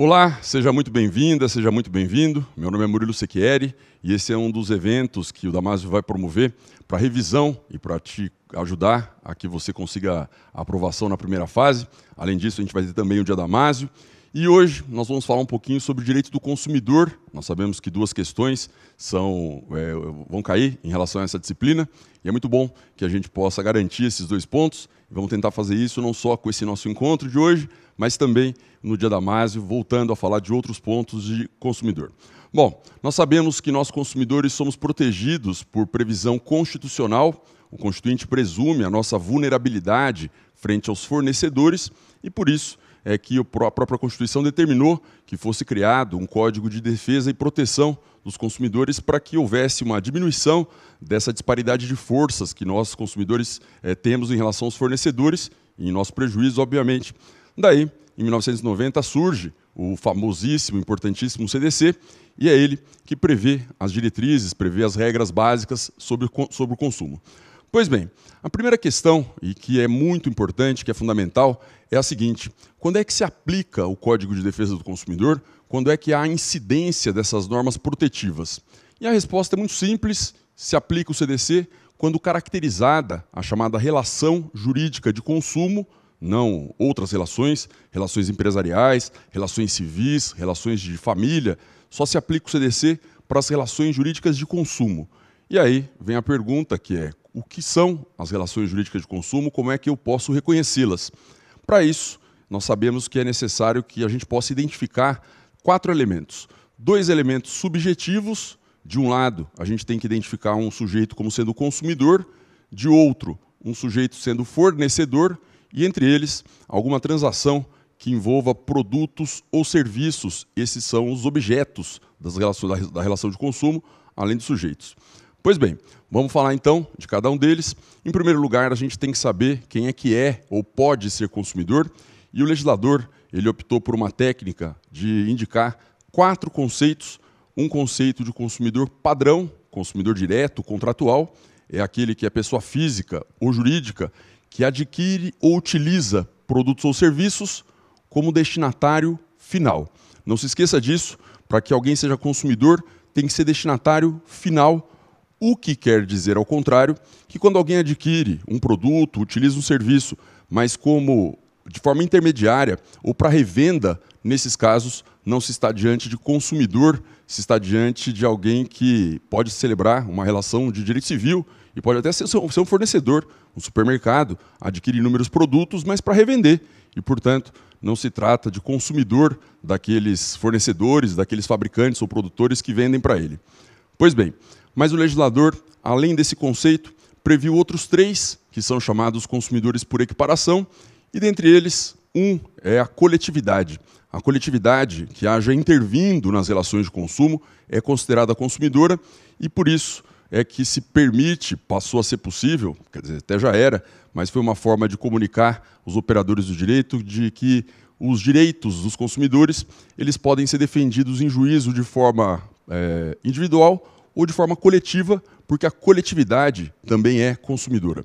Olá, seja muito bem-vinda, seja muito bem-vindo. Meu nome é Murilo Sequieri e esse é um dos eventos que o Damásio vai promover para revisão e para te ajudar a que você consiga a aprovação na primeira fase. Além disso, a gente vai ter também o Dia Damásio. E hoje nós vamos falar um pouquinho sobre o direito do consumidor. Nós sabemos que duas questões são, é, vão cair em relação a essa disciplina e é muito bom que a gente possa garantir esses dois pontos. Vamos tentar fazer isso não só com esse nosso encontro de hoje, mas também no Dia da Másio, voltando a falar de outros pontos de consumidor. Bom, nós sabemos que nós consumidores somos protegidos por previsão constitucional. O constituinte presume a nossa vulnerabilidade frente aos fornecedores e por isso é que a própria Constituição determinou que fosse criado um código de defesa e proteção dos consumidores para que houvesse uma diminuição dessa disparidade de forças que nós consumidores é, temos em relação aos fornecedores e em nosso prejuízo, obviamente. Daí, em 1990, surge o famosíssimo, importantíssimo CDC, e é ele que prevê as diretrizes, prevê as regras básicas sobre, sobre o consumo. Pois bem, a primeira questão, e que é muito importante, que é fundamental, é a seguinte: quando é que se aplica o Código de Defesa do Consumidor? Quando é que há incidência dessas normas protetivas? E a resposta é muito simples: se aplica o CDC quando caracterizada a chamada relação jurídica de consumo não outras relações, relações empresariais, relações civis, relações de família, só se aplica o CDC para as relações jurídicas de consumo. E aí vem a pergunta que é: o que são as relações jurídicas de consumo? Como é que eu posso reconhecê-las? Para isso, nós sabemos que é necessário que a gente possa identificar quatro elementos. Dois elementos subjetivos, de um lado, a gente tem que identificar um sujeito como sendo consumidor, de outro, um sujeito sendo fornecedor e entre eles alguma transação que envolva produtos ou serviços. Esses são os objetos relações, da relação de consumo, além dos sujeitos. Pois bem, vamos falar então de cada um deles. Em primeiro lugar, a gente tem que saber quem é que é ou pode ser consumidor, e o legislador ele optou por uma técnica de indicar quatro conceitos: um conceito de consumidor padrão, consumidor direto, contratual, é aquele que é pessoa física ou jurídica que adquire ou utiliza produtos ou serviços como destinatário final. Não se esqueça disso, para que alguém seja consumidor, tem que ser destinatário final, o que quer dizer, ao contrário, que quando alguém adquire um produto, utiliza um serviço, mas como de forma intermediária ou para revenda, nesses casos não se está diante de consumidor se está diante de alguém que pode celebrar uma relação de direito civil e pode até ser, um fornecedor, um supermercado, adquire inúmeros produtos, mas para revender. E, portanto, não se trata de consumidor daqueles fornecedores, daqueles fabricantes ou produtores que vendem para ele. Pois bem, mas o legislador, além desse conceito, previu outros três, que são chamados consumidores por equiparação, e dentre eles, um é a coletividade. A coletividade que haja intervindo nas relações de consumo é considerada consumidora e, por isso, é que se permite, passou a ser possível, quer dizer, até já era, mas foi uma forma de comunicar os operadores do direito de que os direitos dos consumidores eles podem ser defendidos em juízo de forma é, individual ou de forma coletiva, porque a coletividade também é consumidora.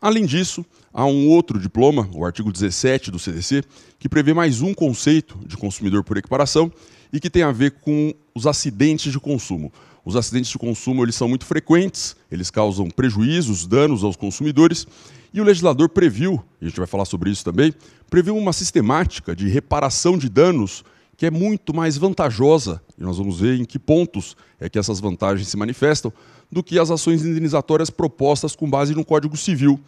Além disso, Há um outro diploma, o artigo 17 do CDC, que prevê mais um conceito de consumidor por equiparação e que tem a ver com os acidentes de consumo. Os acidentes de consumo eles são muito frequentes, eles causam prejuízos, danos aos consumidores, e o legislador previu, e a gente vai falar sobre isso também, previu uma sistemática de reparação de danos que é muito mais vantajosa, e nós vamos ver em que pontos é que essas vantagens se manifestam, do que as ações indenizatórias propostas com base no Código Civil,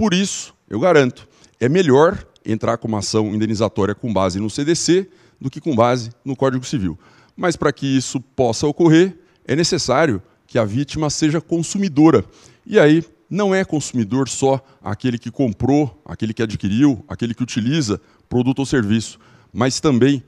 por isso, eu garanto, é melhor entrar com uma ação indenizatória com base no CDC do que com base no Código Civil. Mas para que isso possa ocorrer, é necessário que a vítima seja consumidora. E aí, não é consumidor só aquele que comprou, aquele que adquiriu, aquele que utiliza produto ou serviço, mas também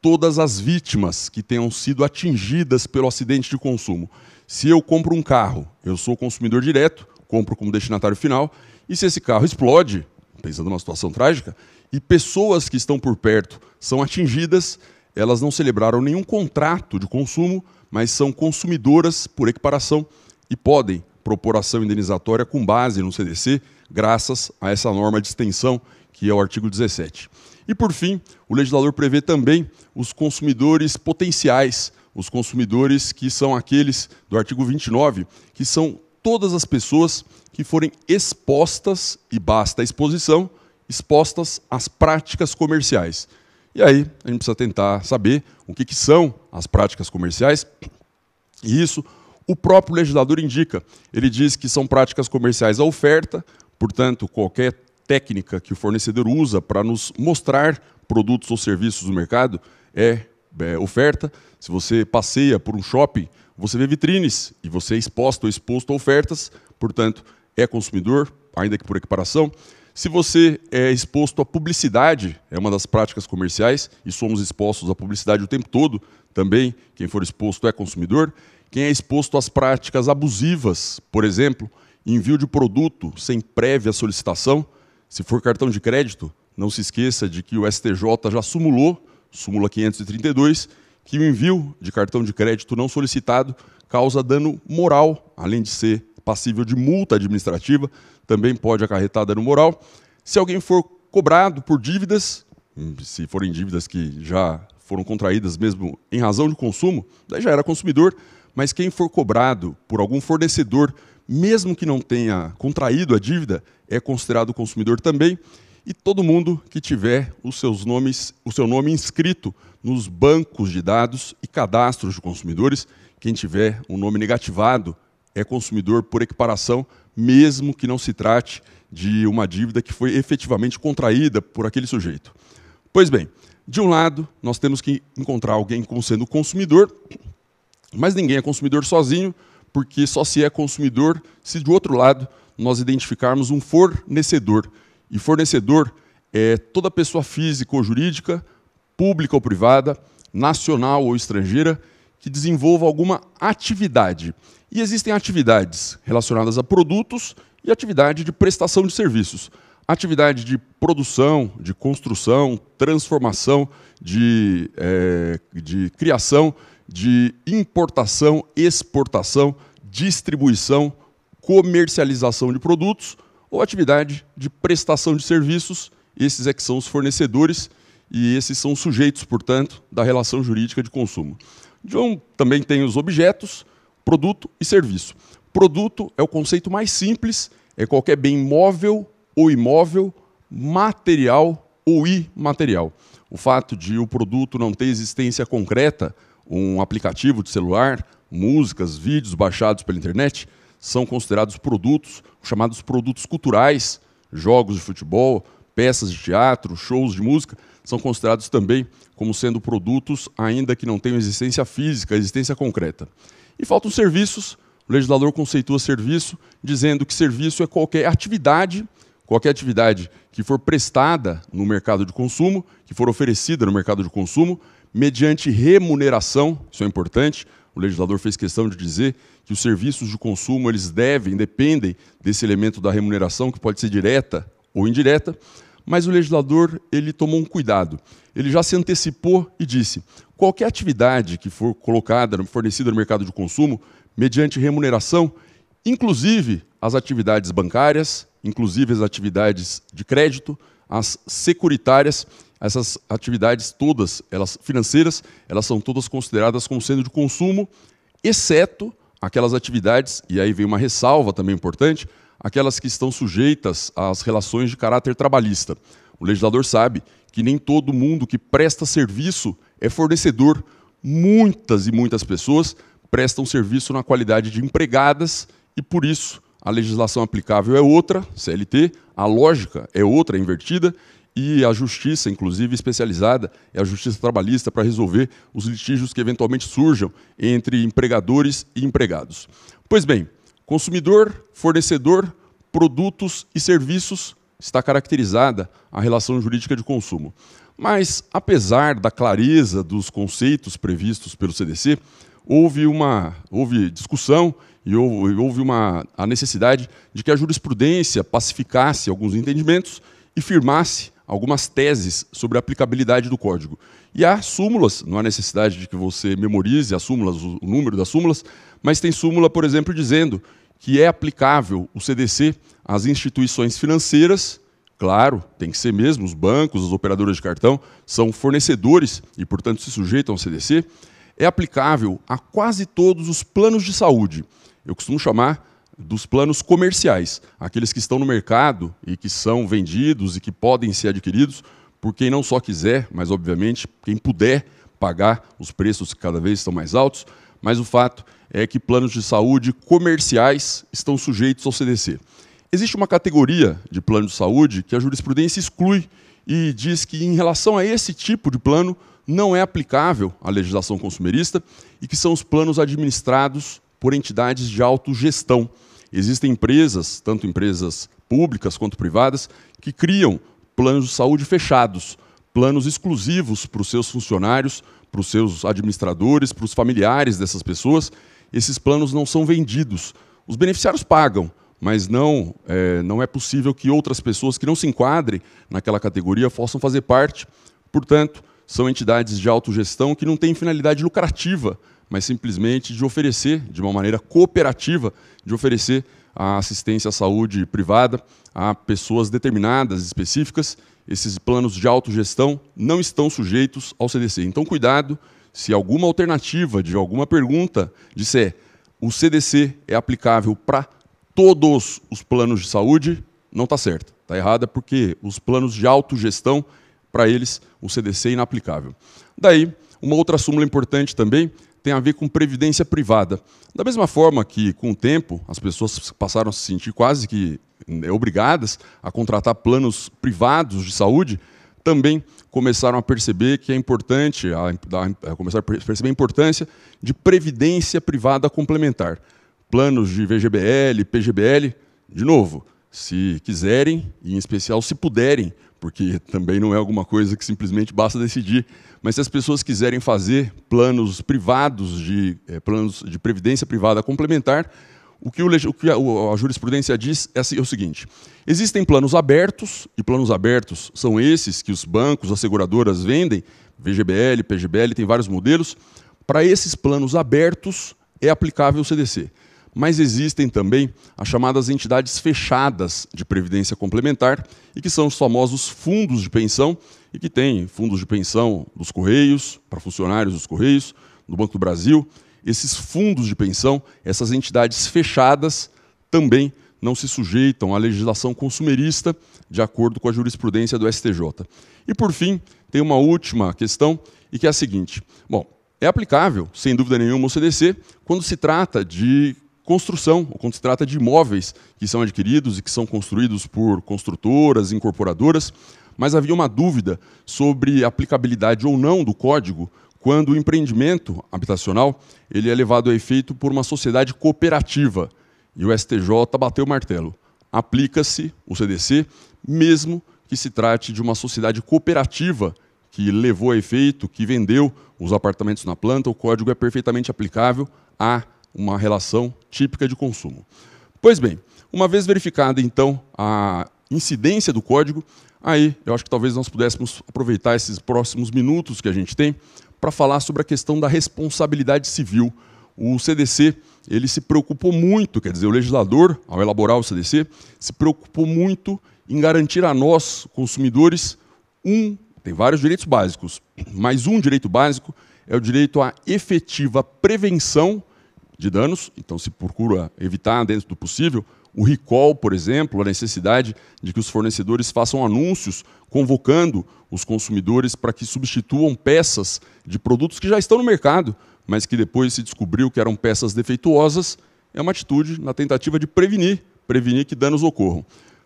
todas as vítimas que tenham sido atingidas pelo acidente de consumo. Se eu compro um carro, eu sou consumidor direto, compro como destinatário final, e se esse carro explode, pensando numa situação trágica, e pessoas que estão por perto são atingidas, elas não celebraram nenhum contrato de consumo, mas são consumidoras por equiparação e podem propor ação indenizatória com base no CDC, graças a essa norma de extensão, que é o artigo 17. E, por fim, o legislador prevê também os consumidores potenciais, os consumidores que são aqueles do artigo 29, que são todas as pessoas que forem expostas, e basta a exposição, expostas às práticas comerciais. E aí a gente precisa tentar saber o que, que são as práticas comerciais, e isso o próprio legislador indica. Ele diz que são práticas comerciais à oferta, portanto, qualquer técnica que o fornecedor usa para nos mostrar produtos ou serviços do mercado é, é oferta. Se você passeia por um shopping você vê vitrines e você é exposto ou exposto a ofertas, portanto, é consumidor, ainda que por equiparação. Se você é exposto à publicidade, é uma das práticas comerciais, e somos expostos à publicidade o tempo todo, também quem for exposto é consumidor. Quem é exposto às práticas abusivas, por exemplo, envio de produto sem prévia solicitação, se for cartão de crédito, não se esqueça de que o STJ já sumulou, súmula 532, que o envio de cartão de crédito não solicitado causa dano moral, além de ser passível de multa administrativa, também pode acarretar dano moral. Se alguém for cobrado por dívidas, se forem dívidas que já foram contraídas mesmo em razão de consumo, daí já era consumidor, mas quem for cobrado por algum fornecedor, mesmo que não tenha contraído a dívida, é considerado consumidor também e todo mundo que tiver os seus nomes, o seu nome inscrito nos bancos de dados e cadastros de consumidores. Quem tiver um nome negativado é consumidor por equiparação, mesmo que não se trate de uma dívida que foi efetivamente contraída por aquele sujeito. Pois bem, de um lado, nós temos que encontrar alguém como sendo consumidor, mas ninguém é consumidor sozinho, porque só se é consumidor se do outro lado nós identificarmos um fornecedor e fornecedor é toda pessoa física ou jurídica, pública ou privada, nacional ou estrangeira, que desenvolva alguma atividade. E existem atividades relacionadas a produtos e atividade de prestação de serviços. Atividade de produção, de construção, transformação, de, é, de criação, de importação, exportação, distribuição, comercialização de produtos ou atividade de prestação de serviços, esses é que são os fornecedores e esses são sujeitos, portanto, da relação jurídica de consumo. John também tem os objetos, produto e serviço. Produto é o conceito mais simples, é qualquer bem móvel ou imóvel, material ou imaterial. O fato de o produto não ter existência concreta, um aplicativo de celular, músicas, vídeos baixados pela internet, são considerados produtos, chamados produtos culturais, jogos de futebol, peças de teatro, shows de música, são considerados também como sendo produtos, ainda que não tenham existência física, existência concreta. E faltam serviços, o legislador conceitua serviço dizendo que serviço é qualquer atividade, qualquer atividade que for prestada no mercado de consumo, que for oferecida no mercado de consumo, mediante remuneração, isso é importante, o legislador fez questão de dizer que os serviços de consumo eles devem, dependem desse elemento da remuneração, que pode ser direta ou indireta, mas o legislador ele tomou um cuidado. Ele já se antecipou e disse: qualquer atividade que for colocada, fornecida no mercado de consumo, mediante remuneração, inclusive as atividades bancárias, inclusive as atividades de crédito, as securitárias, essas atividades todas, elas financeiras, elas são todas consideradas como sendo de consumo, exceto aquelas atividades, e aí vem uma ressalva também importante, aquelas que estão sujeitas às relações de caráter trabalhista. O legislador sabe que nem todo mundo que presta serviço é fornecedor. Muitas e muitas pessoas prestam serviço na qualidade de empregadas e, por isso, a legislação aplicável é outra, CLT, a lógica é outra, é invertida, e a justiça, inclusive especializada, é a justiça trabalhista para resolver os litígios que eventualmente surjam entre empregadores e empregados. Pois bem, consumidor, fornecedor, produtos e serviços está caracterizada a relação jurídica de consumo. Mas, apesar da clareza dos conceitos previstos pelo CDC, houve uma houve discussão e houve uma, a necessidade de que a jurisprudência pacificasse alguns entendimentos e firmasse algumas teses sobre a aplicabilidade do código. E há súmulas, não há necessidade de que você memorize as súmulas, o número das súmulas, mas tem súmula, por exemplo, dizendo que é aplicável o CDC às instituições financeiras, claro, tem que ser mesmo, os bancos, as operadoras de cartão são fornecedores e, portanto, se sujeitam ao CDC, é aplicável a quase todos os planos de saúde. Eu costumo chamar dos planos comerciais, aqueles que estão no mercado e que são vendidos e que podem ser adquiridos por quem não só quiser, mas obviamente quem puder pagar os preços que cada vez estão mais altos, mas o fato é que planos de saúde comerciais estão sujeitos ao CDC. Existe uma categoria de plano de saúde que a jurisprudência exclui e diz que, em relação a esse tipo de plano, não é aplicável a legislação consumerista e que são os planos administrados por entidades de autogestão. Existem empresas, tanto empresas públicas quanto privadas, que criam planos de saúde fechados, planos exclusivos para os seus funcionários, para os seus administradores, para os familiares dessas pessoas. Esses planos não são vendidos. Os beneficiários pagam, mas não é, não é possível que outras pessoas que não se enquadrem naquela categoria possam fazer parte. Portanto, são entidades de autogestão que não têm finalidade lucrativa mas simplesmente de oferecer, de uma maneira cooperativa, de oferecer a assistência à saúde privada a pessoas determinadas, específicas. Esses planos de autogestão não estão sujeitos ao CDC. Então, cuidado se alguma alternativa de alguma pergunta disser o CDC é aplicável para todos os planos de saúde, não está certo. Está errada é porque os planos de autogestão, para eles, o CDC é inaplicável. Daí, uma outra súmula importante também tem a ver com previdência privada. Da mesma forma que, com o tempo, as pessoas passaram a se sentir quase que né, obrigadas a contratar planos privados de saúde, também começaram a perceber que é importante, a, a começar a perceber a importância de previdência privada complementar. Planos de VGBL, PGBL, de novo, se quiserem, e em especial se puderem, porque também não é alguma coisa que simplesmente basta decidir. Mas se as pessoas quiserem fazer planos privados de é, planos de previdência privada complementar, o que, o, o que a, a, jurisprudência diz é, assim, é o seguinte: existem planos abertos e planos abertos são esses que os bancos, as seguradoras vendem, VGBL, PGBL, tem vários modelos. Para esses planos abertos é aplicável o CDC. Mas existem também as chamadas entidades fechadas de previdência complementar, e que são os famosos fundos de pensão, e que têm fundos de pensão dos Correios, para funcionários dos Correios, do Banco do Brasil. Esses fundos de pensão, essas entidades fechadas, também não se sujeitam à legislação consumerista, de acordo com a jurisprudência do STJ. E, por fim, tem uma última questão, e que é a seguinte: bom, é aplicável, sem dúvida nenhuma, o CDC, quando se trata de construção, ou quando se trata de imóveis que são adquiridos e que são construídos por construtoras, incorporadoras, mas havia uma dúvida sobre a aplicabilidade ou não do código quando o empreendimento habitacional ele é levado a efeito por uma sociedade cooperativa. E o STJ bateu o martelo. Aplica-se o CDC, mesmo que se trate de uma sociedade cooperativa que levou a efeito, que vendeu os apartamentos na planta, o código é perfeitamente aplicável à uma relação típica de consumo. Pois bem, uma vez verificada então a incidência do código, aí eu acho que talvez nós pudéssemos aproveitar esses próximos minutos que a gente tem para falar sobre a questão da responsabilidade civil. O CDC ele se preocupou muito, quer dizer, o legislador, ao elaborar o CDC, se preocupou muito em garantir a nós, consumidores, um, tem vários direitos básicos, mas um direito básico é o direito à efetiva prevenção de danos, então se procura evitar dentro do possível. O recall, por exemplo, a necessidade de que os fornecedores façam anúncios convocando os consumidores para que substituam peças de produtos que já estão no mercado, mas que depois se descobriu que eram peças defeituosas, é uma atitude na tentativa de prevenir, prevenir que danos ocorram.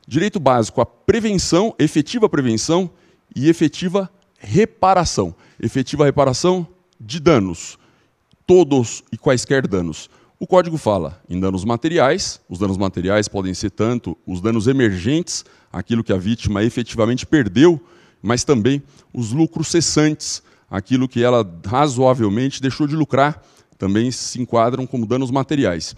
Direito básico à prevenção, efetiva prevenção e efetiva reparação. Efetiva reparação de danos todos e quaisquer danos. O código fala em danos materiais, os danos materiais podem ser tanto os danos emergentes, aquilo que a vítima efetivamente perdeu, mas também os lucros cessantes, aquilo que ela razoavelmente deixou de lucrar, também se enquadram como danos materiais.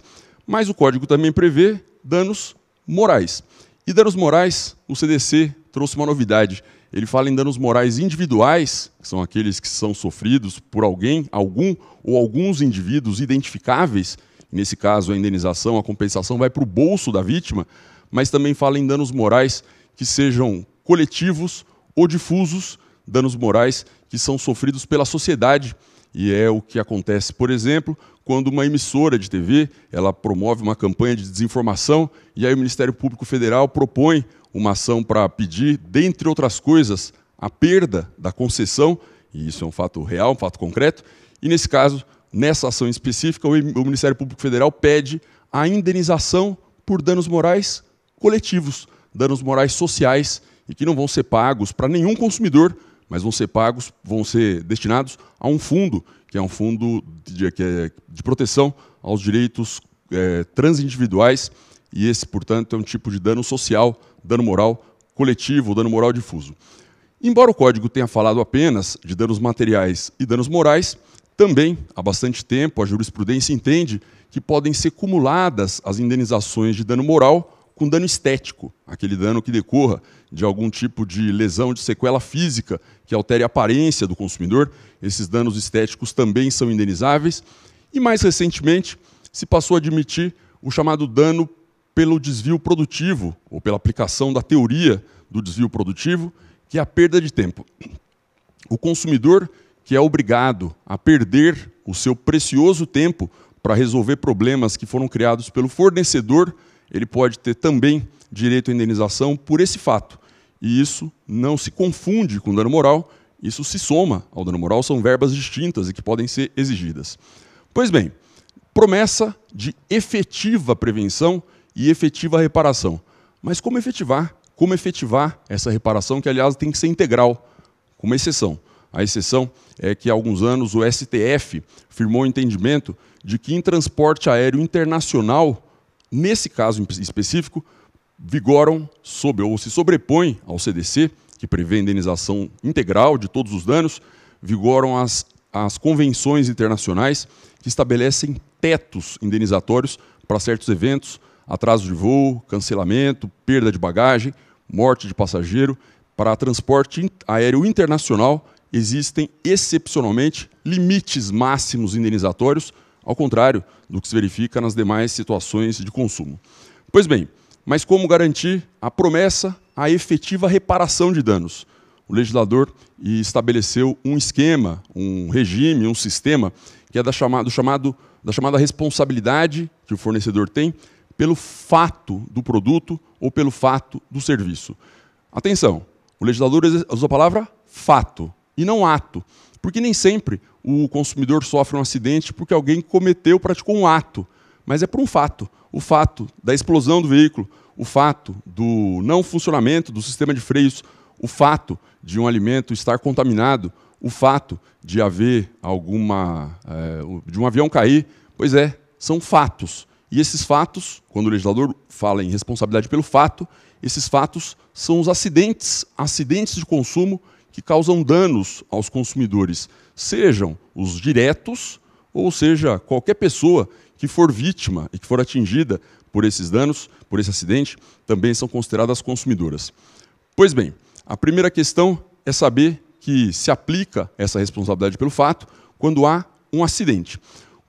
Mas o código também prevê danos morais. E danos morais, o CDC trouxe uma novidade, ele fala em danos morais individuais, que são aqueles que são sofridos por alguém, algum ou alguns indivíduos identificáveis. Nesse caso, a indenização, a compensação vai para o bolso da vítima, mas também fala em danos morais que sejam coletivos ou difusos, danos morais que são sofridos pela sociedade. E é o que acontece, por exemplo, quando uma emissora de TV ela promove uma campanha de desinformação e aí o Ministério Público Federal propõe uma ação para pedir, dentre outras coisas, a perda da concessão, e isso é um fato real, um fato concreto, e nesse caso, nessa ação específica, o Ministério Público Federal pede a indenização por danos morais coletivos, danos morais sociais, e que não vão ser pagos para nenhum consumidor, mas vão ser pagos, vão ser destinados a um fundo, que é um fundo de, que é de proteção aos direitos é, transindividuais, e esse, portanto, é um tipo de dano social dano moral coletivo, dano moral difuso. Embora o código tenha falado apenas de danos materiais e danos morais, também, há bastante tempo, a jurisprudência entende que podem ser cumuladas as indenizações de dano moral com dano estético, aquele dano que decorra de algum tipo de lesão de sequela física que altere a aparência do consumidor. Esses danos estéticos também são indenizáveis. E mais recentemente, se passou a admitir o chamado dano pelo desvio produtivo, ou pela aplicação da teoria do desvio produtivo, que é a perda de tempo. O consumidor que é obrigado a perder o seu precioso tempo para resolver problemas que foram criados pelo fornecedor, ele pode ter também direito à indenização por esse fato. E isso não se confunde com dano moral, isso se soma ao dano moral, são verbas distintas e que podem ser exigidas. Pois bem, promessa de efetiva prevenção e efetiva a reparação. Mas como efetivar? Como efetivar essa reparação, que aliás tem que ser integral, com uma exceção. A exceção é que há alguns anos o STF firmou o entendimento de que em transporte aéreo internacional, nesse caso específico, vigoram sob ou se sobrepõem ao CDC, que prevê indenização integral de todos os danos, vigoram as, as convenções internacionais que estabelecem tetos indenizatórios para certos eventos, atraso de voo, cancelamento, perda de bagagem, morte de passageiro. Para transporte aéreo internacional, existem excepcionalmente limites máximos indenizatórios, ao contrário do que se verifica nas demais situações de consumo. Pois bem, mas como garantir a promessa à efetiva reparação de danos? O legislador estabeleceu um esquema, um regime, um sistema que é da chamada, chamado, da chamada responsabilidade que o fornecedor tem pelo fato do produto ou pelo fato do serviço. Atenção, o legislador usa a palavra fato e não ato, porque nem sempre o consumidor sofre um acidente porque alguém cometeu, praticou um ato, mas é por um fato. O fato da explosão do veículo, o fato do não funcionamento do sistema de freios, o fato de um alimento estar contaminado, o fato de haver alguma. É, de um avião cair. Pois é, são fatos. E esses fatos, quando o legislador fala em responsabilidade pelo fato, esses fatos são os acidentes, acidentes de consumo que causam danos aos consumidores, sejam os diretos, ou seja, qualquer pessoa que for vítima e que for atingida por esses danos, por esse acidente, também são consideradas consumidoras. Pois bem, a primeira questão é saber que se aplica essa responsabilidade pelo fato quando há um acidente.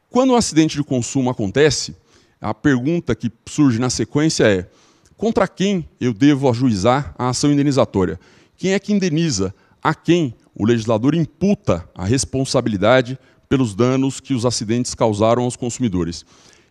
Quando um acidente de consumo acontece, a pergunta que surge na sequência é: contra quem eu devo ajuizar a ação indenizatória? Quem é que indeniza? A quem o legislador imputa a responsabilidade pelos danos que os acidentes causaram aos consumidores?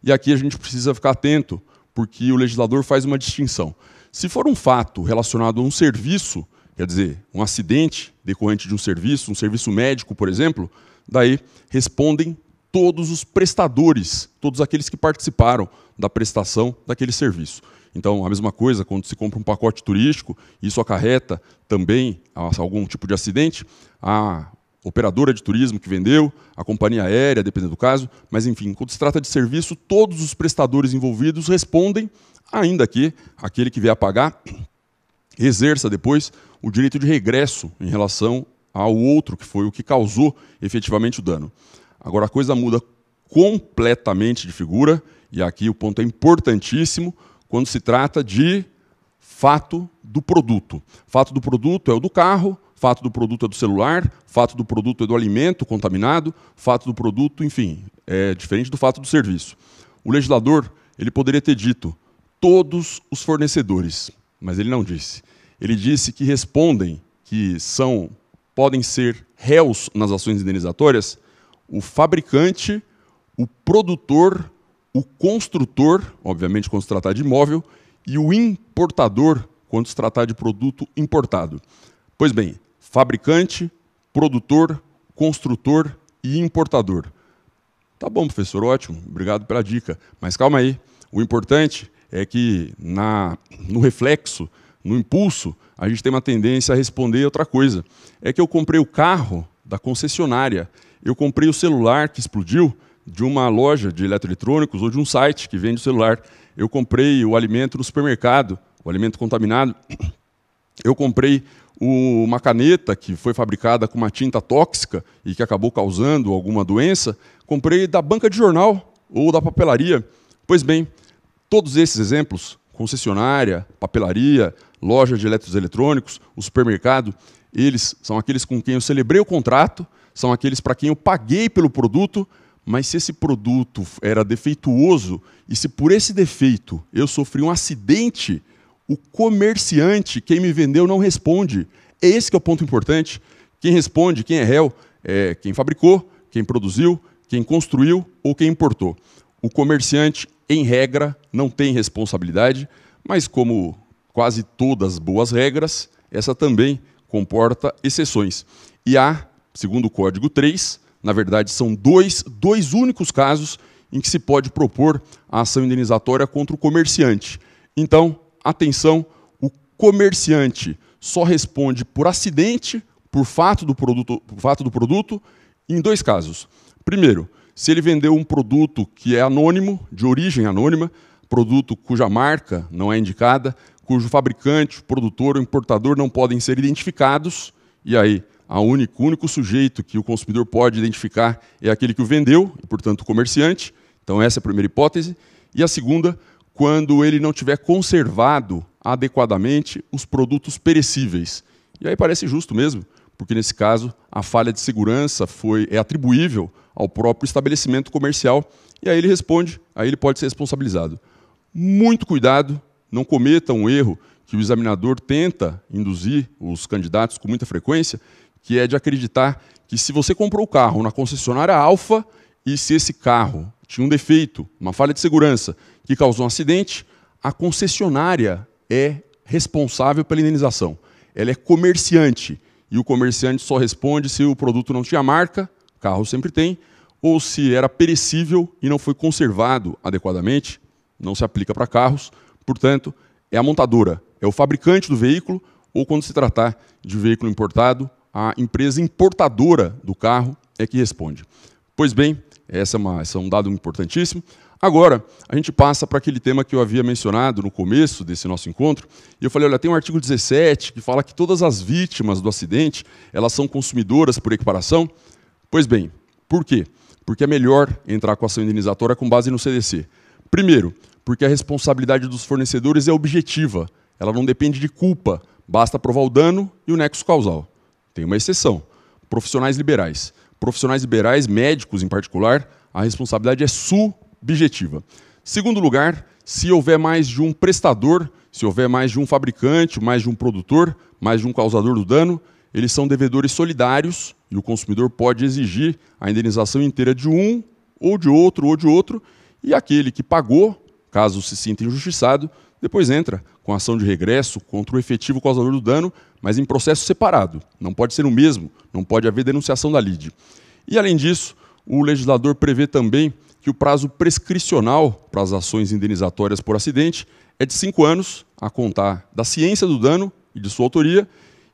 E aqui a gente precisa ficar atento, porque o legislador faz uma distinção. Se for um fato relacionado a um serviço, quer dizer, um acidente decorrente de um serviço, um serviço médico, por exemplo, daí respondem todos os prestadores, todos aqueles que participaram da prestação daquele serviço. Então, a mesma coisa, quando se compra um pacote turístico, isso acarreta também algum tipo de acidente, a operadora de turismo que vendeu, a companhia aérea, dependendo do caso, mas enfim, quando se trata de serviço, todos os prestadores envolvidos respondem, ainda que aquele que vier a pagar exerça depois o direito de regresso em relação ao outro que foi o que causou efetivamente o dano. Agora a coisa muda completamente de figura, e aqui o ponto é importantíssimo, quando se trata de fato do produto. Fato do produto é o do carro, fato do produto é do celular, fato do produto é do alimento contaminado, fato do produto, enfim, é diferente do fato do serviço. O legislador ele poderia ter dito todos os fornecedores, mas ele não disse. Ele disse que respondem, que são, podem ser réus nas ações indenizatórias, o fabricante, o produtor, o construtor, obviamente quando se tratar de imóvel, e o importador, quando se tratar de produto importado. Pois bem, fabricante, produtor, construtor e importador. Tá bom, professor, ótimo, obrigado pela dica. Mas calma aí, o importante é que na, no reflexo, no impulso, a gente tem uma tendência a responder outra coisa. É que eu comprei o carro da concessionária. Eu comprei o celular que explodiu de uma loja de eletroeletrônicos ou de um site que vende celular. Eu comprei o alimento no supermercado, o alimento contaminado. Eu comprei o, uma caneta que foi fabricada com uma tinta tóxica e que acabou causando alguma doença. Comprei da banca de jornal ou da papelaria. Pois bem, todos esses exemplos concessionária, papelaria, loja de eletros eletrônicos, o supermercado eles são aqueles com quem eu celebrei o contrato, são aqueles para quem eu paguei pelo produto, mas se esse produto era defeituoso e se por esse defeito eu sofri um acidente, o comerciante, quem me vendeu, não responde. É esse é o ponto importante. Quem responde, quem é réu, é quem fabricou, quem produziu, quem construiu ou quem importou. O comerciante, em regra, não tem responsabilidade, mas como quase todas boas regras, essa também comporta exceções. E há, segundo o Código 3, na verdade são dois, dois únicos casos em que se pode propor a ação indenizatória contra o comerciante. Então, atenção, o comerciante só responde por acidente, por fato do produto, fato do produto em dois casos. Primeiro, se ele vendeu um produto que é anônimo, de origem anônima, produto cuja marca não é indicada, cujo fabricante, produtor ou importador não podem ser identificados, e aí a único, único sujeito que o consumidor pode identificar é aquele que o vendeu, e, portanto, o comerciante. Então, essa é a primeira hipótese. E a segunda, quando ele não tiver conservado adequadamente os produtos perecíveis. E aí parece justo mesmo, porque nesse caso a falha de segurança foi, é atribuível ao próprio estabelecimento comercial. E aí ele responde, aí ele pode ser responsabilizado. Muito cuidado não cometa um erro que o examinador tenta induzir os candidatos com muita frequência, que é de acreditar que se você comprou o carro na concessionária Alfa e se esse carro tinha um defeito, uma falha de segurança que causou um acidente, a concessionária é responsável pela indenização. Ela é comerciante e o comerciante só responde se o produto não tinha marca, carro sempre tem, ou se era perecível e não foi conservado adequadamente, não se aplica para carros Portanto, é a montadora, é o fabricante do veículo, ou quando se tratar de veículo importado, a empresa importadora do carro é que responde. Pois bem, essa é, é um dado importantíssimo. Agora, a gente passa para aquele tema que eu havia mencionado no começo desse nosso encontro, e eu falei, olha, tem um artigo 17 que fala que todas as vítimas do acidente, elas são consumidoras por equiparação. Pois bem, por quê? Porque é melhor entrar com ação indenizatória com base no CDC. Primeiro, porque a responsabilidade dos fornecedores é objetiva, ela não depende de culpa, basta provar o dano e o nexo causal. Tem uma exceção: profissionais liberais. Profissionais liberais, médicos em particular, a responsabilidade é subjetiva. Segundo lugar, se houver mais de um prestador, se houver mais de um fabricante, mais de um produtor, mais de um causador do dano, eles são devedores solidários e o consumidor pode exigir a indenização inteira de um, ou de outro, ou de outro, e aquele que pagou Caso se sinta injustiçado, depois entra com ação de regresso contra o efetivo causador do dano, mas em processo separado. Não pode ser o mesmo, não pode haver denunciação da lide. E além disso, o legislador prevê também que o prazo prescricional para as ações indenizatórias por acidente é de cinco anos, a contar da ciência do dano e de sua autoria,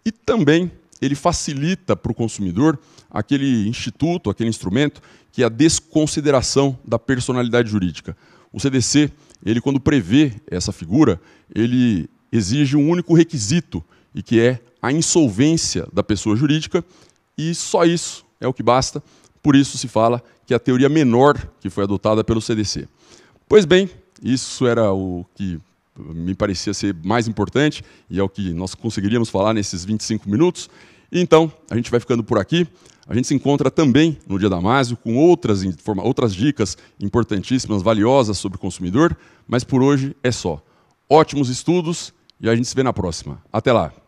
e também ele facilita para o consumidor aquele instituto, aquele instrumento, que é a desconsideração da personalidade jurídica. O CDC, ele quando prevê essa figura, ele exige um único requisito, e que é a insolvência da pessoa jurídica, e só isso é o que basta. Por isso se fala que é a teoria menor que foi adotada pelo CDC. Pois bem, isso era o que me parecia ser mais importante e é o que nós conseguiríamos falar nesses 25 minutos. Então, a gente vai ficando por aqui. A gente se encontra também no Dia da Másio com outras, outras dicas importantíssimas, valiosas sobre o consumidor, mas por hoje é só. Ótimos estudos e a gente se vê na próxima. Até lá!